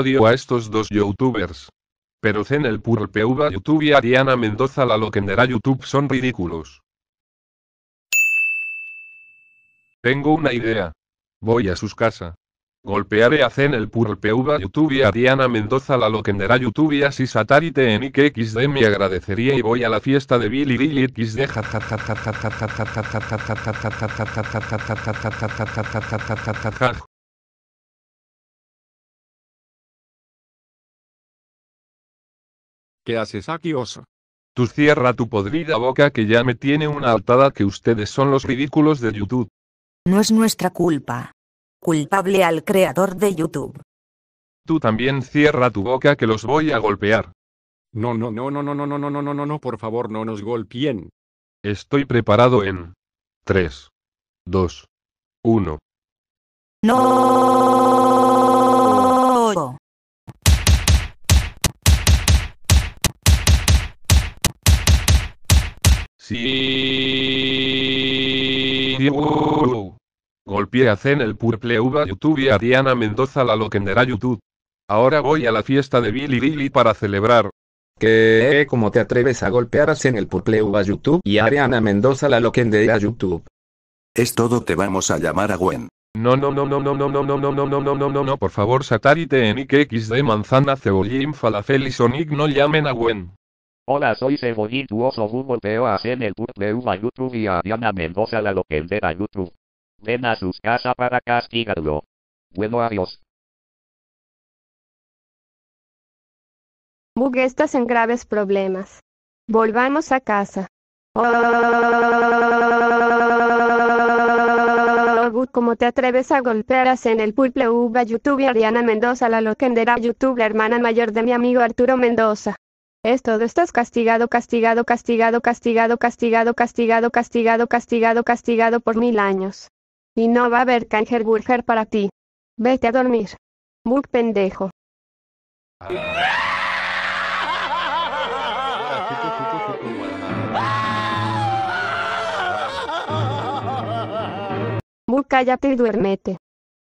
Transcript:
Odio a estos dos youtubers. Pero Zen el YouTube y Ariana Mendoza la Loquendera YouTube son ridículos. Tengo una idea. Voy a sus casas. Golpearé a Zen el YouTube y a Diana Mendoza la Loquendera YouTube y a satarite en me agradecería y voy a la fiesta de Billy Billy XD ¿Qué haces aquí, oso? Tú cierra tu podrida boca que ya me tiene una altada que ustedes son los ridículos de YouTube. No es nuestra culpa. Culpable al creador de YouTube. Tú también cierra tu boca que los voy a golpear. No, no, no, no, no, no, no, no, no, no, no, no, por favor, no nos golpeen. Estoy preparado en 3, 2, 1. No. Sí. Golpeé a Zen el purple uva YouTube y a Diana Mendoza la loquenderá YouTube. Ahora voy a la fiesta de Billy Billy para celebrar. ¿Qué? ¿Cómo te atreves a golpear a Zen el purple uva YouTube y a Mendoza la loquenderá YouTube? Es todo, te vamos a llamar a Gwen. No, no, no, no, no, no, no, no, no, no, no, no, no, no, no, por favor, Satari, X de Manzana, Cebollín, Falafel y Sonic no llamen a Gwen. Hola, soy Cebollín Tuoso Humo Teo en el tour de YouTube y a Mendoza la loquendera YouTube. Ven a sus casa para castigarlo. Bueno, adiós. Bug estás en graves problemas. Volvamos a casa. Oh, Bug, ¿cómo te atreves a golpear a en el Pulple Uva YouTube y a Mendoza, la locendera YouTube, la hermana mayor de mi amigo Arturo Mendoza? Es todo estás castigado, castigado, castigado, castigado, castigado, castigado, castigado, castigado, castigado por mil años. Y no va a haber Kanger para ti. Vete a dormir. Bug pendejo. Bug cállate y duérmete.